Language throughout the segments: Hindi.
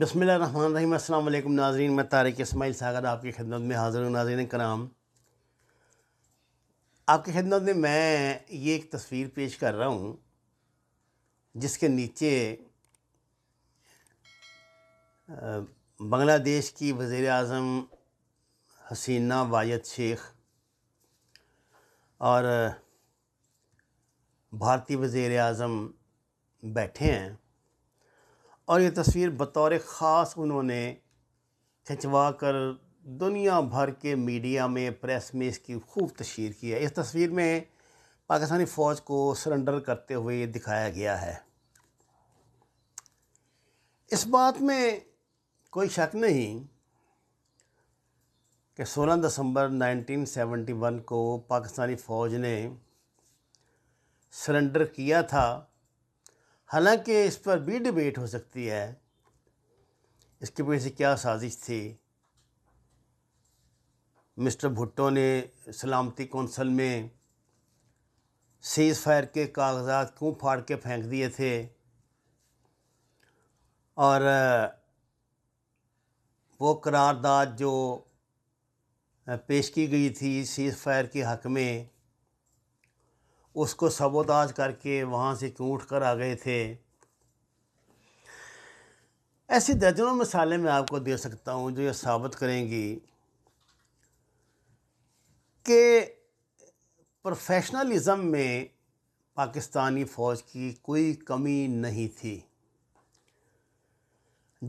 बसमिल अस्सलाम नाजरीन मैं तारिक इसमाइल सागर आपकी खिदमत में हाज़िर हूँ नाजरीन कराम आपकी खिदमत में मैं ये एक तस्वीर पेश कर रहा हूँ जिसके नीचे बांग्लादेश की वज़र अजम हसीना वायद शेख और भारतीय वज़र अजम बैठे हैं और ये तस्वीर बतौर ख़ास उन्होंने खिंचवा कर दुनिया भर के मीडिया में प्रेस में इसकी खूब तशहर की है इस तस्वीर में पाकिस्तानी फ़ौज को सरेंडर करते हुए दिखाया गया है इस बात में कोई शक नहीं कि 16 दिसंबर 1971 को पाकिस्तानी फ़ौज ने सरेंडर किया था हालांकि इस पर भी डिबेट हो सकती है इसके पीछे क्या साजिश थी मिस्टर भुट्टो ने सलामती कौंसल में सीज फायर के कागजात क्यों फाड़ के फेंक दिए थे और वो करारदाद जो पेश की गई थी सीज फायर के हक में उसको सबोताज करके वहाँ से क्यों उठ कर आ गए थे ऐसी दर्जनों मिसालें मैं आपको दे सकता हूँ जो ये साबित करेंगी कि प्रोफेशनलिज़म में पाकिस्तानी फ़ौज की कोई कमी नहीं थी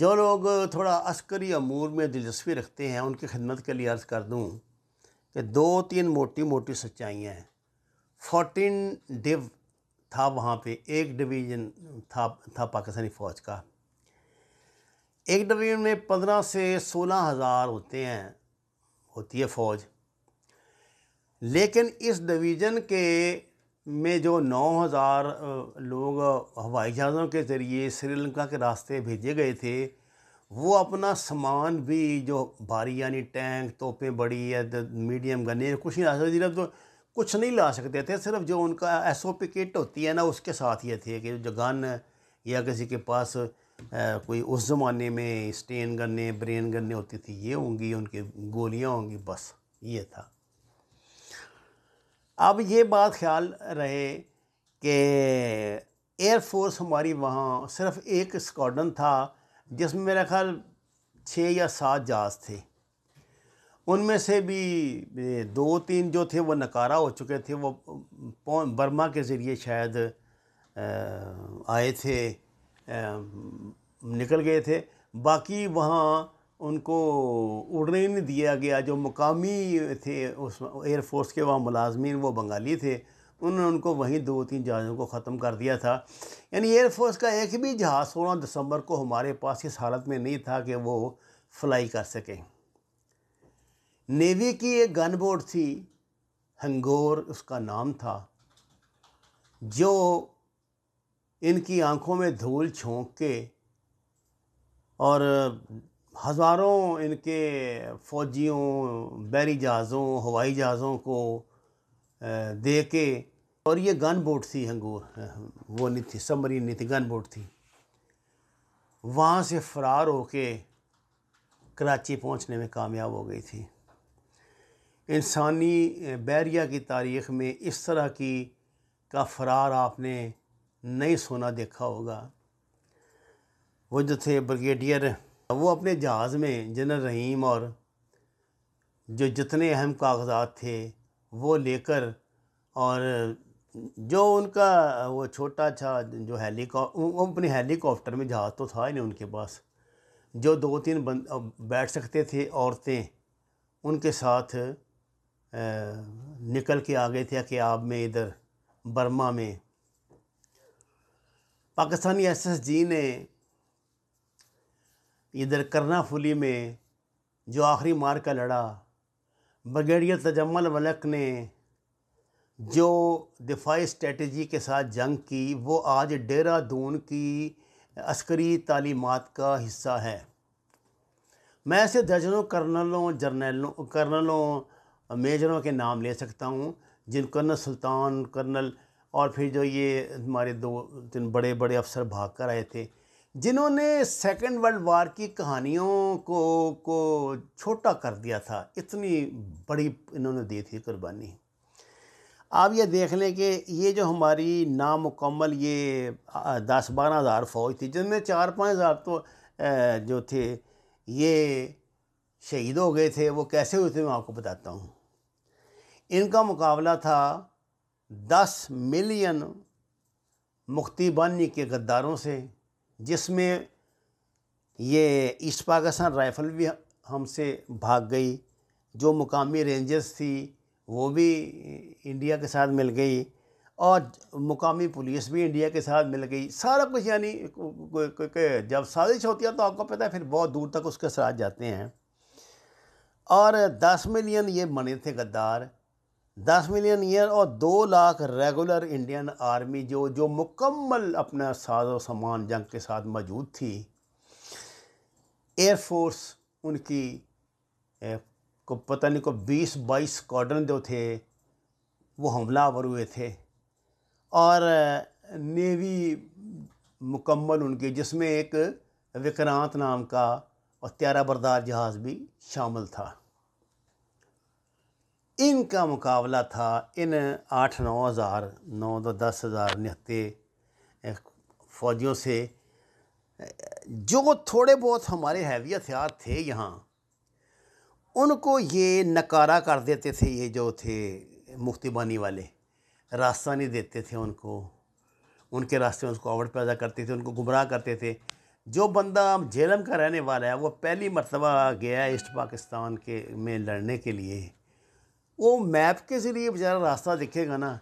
जो लोग थोड़ा अस्करी अमूर में दिलचस्पी रखते हैं उनकी खिदमत के लिए अर्ज़ कर दूँ कि दो तीन मोटी मोटी सच्चाइयाँ हैं फोर्टीन डिव था वहाँ पे एक डिवीज़न था था पाकिस्तानी फ़ौज का एक डिवीज़न में पंद्रह से सोलह हज़ार होते हैं होती है फ़ौज लेकिन इस डिवीज़न के में जो नौ हज़ार लोग हवाई जहाज़ों के ज़रिए श्रीलंका के रास्ते भेजे गए थे वो अपना सामान भी जो भारी यानी टैंक तोपें बड़ी या मीडियम गने कुछ नहीं रास्ते तो कुछ नहीं ला सकते थे सिर्फ जो उनका एस ओ पी किट होती है ना उसके साथ ये थे कि जो गन या किसी के पास आ, कोई उस ज़माने में स्टेन गन्ने ब्रेन गन्ने होती थी ये होंगी उनकी गोलियाँ होंगी बस ये था अब ये बात ख्याल रहे कि एयरफोर्स हमारी वहाँ सिर्फ एक स्कॉडन था जिसमें मेरा ख्याल छः या सात जहाज़ थे उनमें से भी दो तीन जो थे वो नकारा हो चुके थे वो बर्मा के ज़रिए शायद आए थे निकल गए थे बाकी वहाँ उनको उड़ने ही नहीं दिया गया जो मुकामी थे उस एयरफोर्स के वहाँ मुलाजमीन वो बंगाली थे उन्होंने उनको वहीं दो तीन जहाज़ों को ख़त्म कर दिया था यानी एयरफोर्स का एक भी जहाज़ सोलह दिसंबर को हमारे पास इस हालत में नहीं था कि वो फ्लाई कर सकें नेवी की एक गन बोट थी हंगोर उसका नाम था जो इनकी आंखों में धूल छोंक के और हज़ारों इनके फ़ौजियों बैरी जहाज़ों हवाई जहाज़ों को दे के और ये गन बोट थी हंगोर वो नहीं थी समरी नहीं थी गन बोट थी वहाँ से फ़रार होके कराची पहुँचने में कामयाब हो गई थी इंसानी बैरिया की तारीख़ में इस तरह की का फरार आपने नहीं सोना देखा होगा वो जो थे ब्रिगेडियर वो अपने जहाज़ में जनरल रहीम और जो जितने अहम कागजात थे वो लेकर और जो उनका वो छोटा छा जो वो अपने हेलीकॉप्टर में जहाज़ तो था ही नहीं उनके पास जो दो तीन बैठ सकते थे औरतें उनके साथ निकल के आ गए थे कि आप में इधर बर्मा में पाकिस्तानी एसएसजी ने इधर करनाफुली में जो आखिरी मार का लड़ा ब्रिगेडियर तजमल मलक ने जो दिफाई स्ट्रेटजी के साथ जंग की वो आज देहरादून की अस्करी तालीमत का हिस्सा है मैं ऐसे दर्जनों कर्नलों जर्नलों कर्नलों मेजरों के नाम ले सकता हूँ जिन कर्नल सुल्तान कर्नल और फिर जो ये हमारे दो तीन बड़े बड़े अफसर भाग कर आए थे जिन्होंने सेकेंड वर्ल्ड वार की कहानियों को को छोटा कर दिया था इतनी बड़ी इन्होंने दी थी कुर्बानी आप ये देख लें कि ये जो हमारी नामुकम्मल ये दस बारह हज़ार फ़ौज थी जिनमें चार पाँच हज़ार तो जो थे ये शहीद हो गए थे वो कैसे हुए थे मैं आपको बताता हूँ इनका मुकाबला था दस मिलियन मुख्तीबानी के गद्दारों से जिसमें ये ईस्ट पाकिस्तान राइफ़ल भी हमसे भाग गई जो मुकामी रेंजर्स थी वो भी इंडिया के साथ मिल गई और मुकामी पुलिस भी इंडिया के साथ मिल गई सारा कुछ यानी जब साजिश होती है तो आपको पता है फिर बहुत दूर तक उसके साथ जाते हैं और दस मिलियन ये बने थे गद्दार दस मिलियन ईयर और दो लाख रेगुलर इंडियन आर्मी जो जो मुकम्मल अपना साजो सामान जंग के साथ मौजूद थी एयरफोर्स उनकी ए, को पता नहीं को बीस बाईस स्कॉडन जो थे वो हमलावर हुए थे और नेवी मुकम्मल उनकी जिसमें एक विक्रांत नाम का और त्यारा बरदार जहाज़ भी शामिल था इनका मुकाबला था इन आठ नौ हज़ार नौ दो दस हज़ार निहत्ते फ़ौजियों से जो थोड़े बहुत हमारे हैवी हथियार थे यहाँ उनको ये नकारा कर देते थे ये जो थे मुफ्तीबानी वाले रास्ता नहीं देते थे उनको उनके रास्ते में उसको आवड़ पैदा करते थे उनको गुमराह करते थे जो बंदा झेलम का रहने वाला है वो पहली मरतबा गया ईस्ट पाकिस्तान के में लड़ने के लिए वो मैप के ज़रिए बेचारा रास्ता दिखेगा ना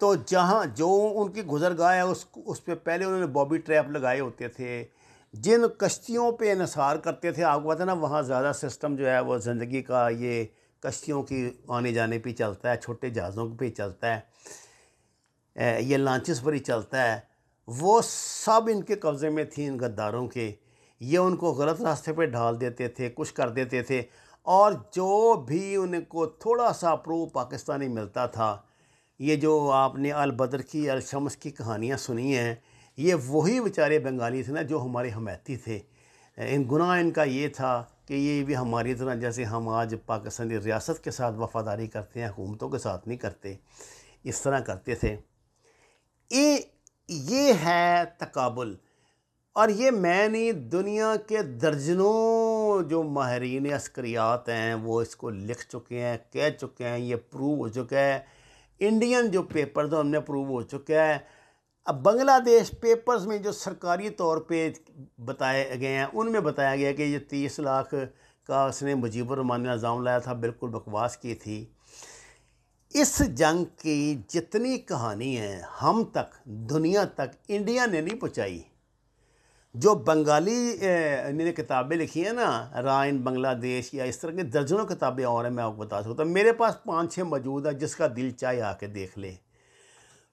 तो जहाँ जो उनकी गुजरगाह है उस उस पर पहले उन्होंने बॉबी ट्रैप लगाए होते थे जिन कश्तियों पे इसार करते थे आपको पता ना वहाँ ज़्यादा सिस्टम जो है वो ज़िंदगी का ये कश्तियों की आने जाने पर चलता है छोटे जहाज़ों पर चलता है ये लॉन्चेस पर ही चलता है वो सब इनके कब्ज़े में थी इन गद्दारों के ये उनको गलत रास्ते पे ढाल देते थे कुछ कर देते थे और जो भी उनको थोड़ा सा अप्रूव पाकिस्तानी मिलता था ये जो आपने अल बदर की अल शम्स की कहानियाँ सुनी हैं ये वही बेचारे बंगाली थे ना जो हमारे हमैती थे इन गुनाह इनका ये था कि ये भी हमारी तरह जैसे हम आज पाकिस्तानी रियासत के साथ वफ़ादारी करते हैं हुकूमतों के साथ नहीं करते इस तरह करते थे ये ये है तकबुल और ये मैं नहीं दुनिया के दर्जनों जो माहरीन अस्करियात हैं वो इसको लिख चुके हैं कह चुके हैं ये प्रूव हो चुका है इंडियन जो पेपर पेपर्स हमने प्रूव हो चुका है अब बांग्लादेश पेपर्स में जो सरकारी तौर पे बताए गए हैं उनमें बताया गया कि ये तीस लाख का उसने मुजीबर रहमान ने इल्ज़ाम लाया था बिल्कुल बकवास की थी इस जंग की जितनी कहानी है हम तक दुनिया तक इंडिया ने नहीं पहुँचाई जो बंगाली इन्होंने किताबें लिखी हैं ना रायन बांग्लादेश या इस तरह के दर्जनों किताबें और हैं मैं आपको बता सकता हूँ मेरे पास पाँच छः मौजूद है जिसका दिल चाहे आके देख ले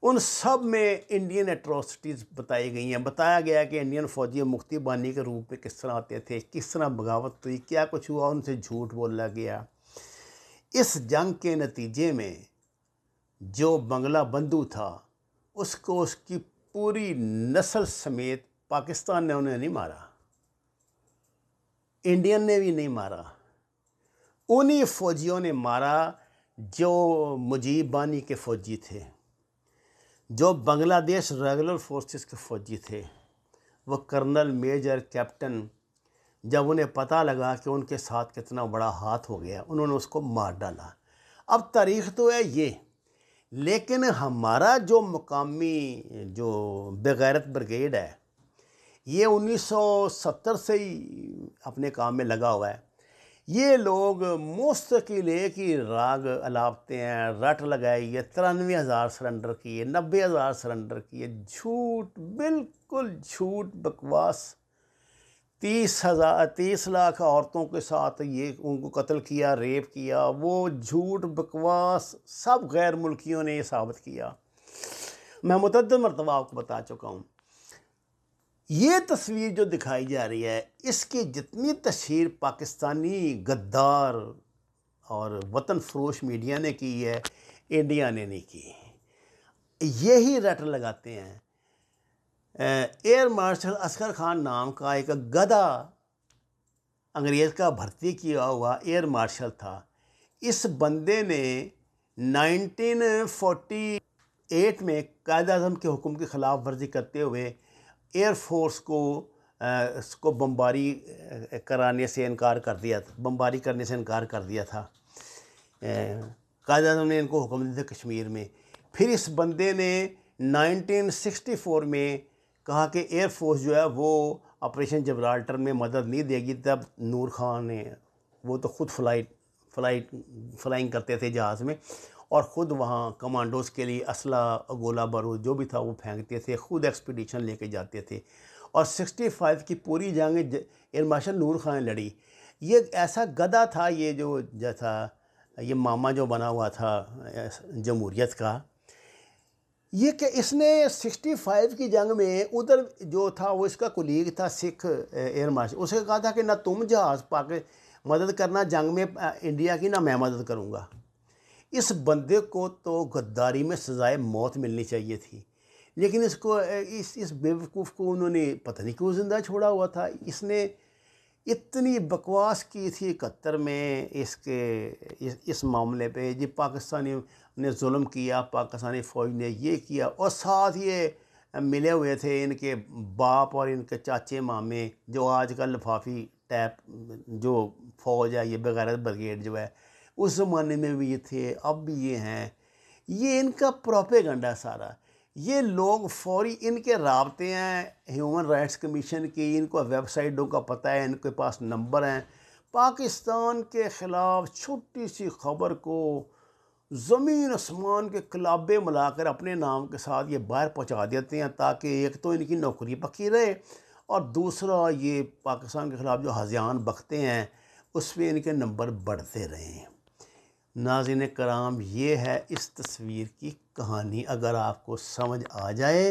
उन सब में इंडियन एट्रोसिटीज़ बताई गई हैं बताया गया कि इंडियन फौजी मुक्ति बानी के रूप में किस तरह आते थे किस तरह बगावत हुई क्या कुछ हुआ उनसे झूठ बोला गया इस जंग के नतीजे में जो बंगला बंधु था उसको उसकी पूरी नस्ल समेत पाकिस्तान ने उन्हें नहीं मारा इंडियन ने भी नहीं मारा उन्हीं फौजियों ने मारा जो मुजीब बानी के फ़ौजी थे जो बांग्लादेश रेगुलर फोर्सेस के फ़ौजी थे वो कर्नल मेजर कैप्टन जब उन्हें पता लगा कि उनके साथ कितना बड़ा हाथ हो गया उन्होंने उसको मार डाला अब तारीख तो है ये लेकिन हमारा जो मकामी जो बेगैरत ब्रिगेड है ये 1970 से ही अपने काम में लगा हुआ है ये लोग मुस्तकिल एक ही राग अलापते हैं रट लगाई है तिरानवे हज़ार सरेंडर किए नब्बे हज़ार सरेंडर किए झूठ बिल्कुल झूठ बकवास तीस हज़ार तीस लाख औरतों के साथ ये उनको कत्ल किया रेप किया वो झूठ बकवास सब गैर मुल्कियों ने ये साबित किया मैं मतद मरतबा आपको बता चुका हूँ ये तस्वीर जो दिखाई जा रही है इसकी जितनी तस्वीर पाकिस्तानी गद्दार और वतन फरोश मीडिया ने की है इंडिया ने नहीं की यही रट लगाते हैं एयर मार्शल असगर खान नाम का एक गधा अंग्रेज़ का भर्ती किया हुआ एयर मार्शल था इस बंदे ने 1948 में कायद अजम के हुक्म के ख़िलाफ़ वर्जी करते हुए एयरफोर्स को उसको बमबारी कराने से इनकार कर दिया था बमबारी करने से इनकार कर दिया था कायद अजम ने इनको हुक्म दिया था कश्मीर में फिर इस बंदे ने 1964 में कहा कि एयरफोर्स जो है वो ऑपरेशन जबराल्टर में मदद नहीं देगी तब नूर खान ने वो तो ख़ुद फ्लाइट फ्लाइट फ्लाइंग करते थे जहाज़ में और ख़ुद वहाँ कमांडोज़ के लिए असला गोला बारूद जो भी था वो फेंकते थे ख़ुद एक्सपीडिशन लेके जाते थे और 65 की पूरी जंग एयर मार्शल नूर खान लड़ी ये ऐसा गदा था ये जो जैसा ये मामा जो बना हुआ था जमहूरीत का ये कि इसने 65 की जंग में उधर जो था वो इसका कुलीग था सिख एयर मार्शल उसे कहा था कि ना तुम जहाज़ पाके मदद करना जंग में इंडिया की ना मैं मदद करूँगा इस बंदे को तो गद्दारी में सज़ाए मौत मिलनी चाहिए थी लेकिन इसको इस इस बेवकूफ़ को उन्होंने पता नहीं क्यों ज़िंदा छोड़ा हुआ था इसने इतनी बकवास की थी इकहत्तर में इसके इस, इस मामले पे जी पाकिस्तानी ने जुल्म किया पाकिस्तानी फ़ौज ने ये किया और साथ ये मिले हुए थे इनके बाप और इनके चाचे मामे जो आज का लफाफी टैप जो फ़ौज है ये बगैरत ब्रिगेड जो है उस ज़माने में भी ये थे अब भी ये हैं ये इनका प्रोपेगंडा सारा ये लोग फौरी इनके रबते हैं ह्यूमन राइट्स कमीशन की इनको वेबसाइटों का पता है इनके पास नंबर हैं पाकिस्तान के ख़िलाफ़ छोटी सी खबर को ज़मीन आसमान के कलाबे मिलाकर अपने नाम के साथ ये बाहर पहुंचा देते हैं ताकि एक तो इनकी नौकरी पक्की रहे और दूसरा ये पाकिस्तान के ख़िलाफ़ जो हज़ियान बखते हैं उस पर इनके नंबर बढ़ते रहें नाजिन कराम ये है इस तस्वीर की कहानी अगर आपको समझ आ जाए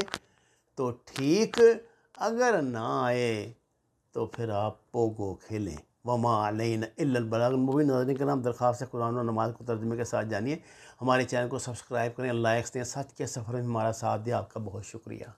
तो ठीक अगर ना आए तो फिर आप पोगो खेलें वमा अलैन इलाबलामुबिन नाजन कराम दरख्वास्त कुरान और नमाज को तर्जमे के साथ जानिए हमारे चैनल को सब्सक्राइब करें लाइक्स दें सच के सफ़र में हमारा साथ दिया आपका बहुत शुक्रिया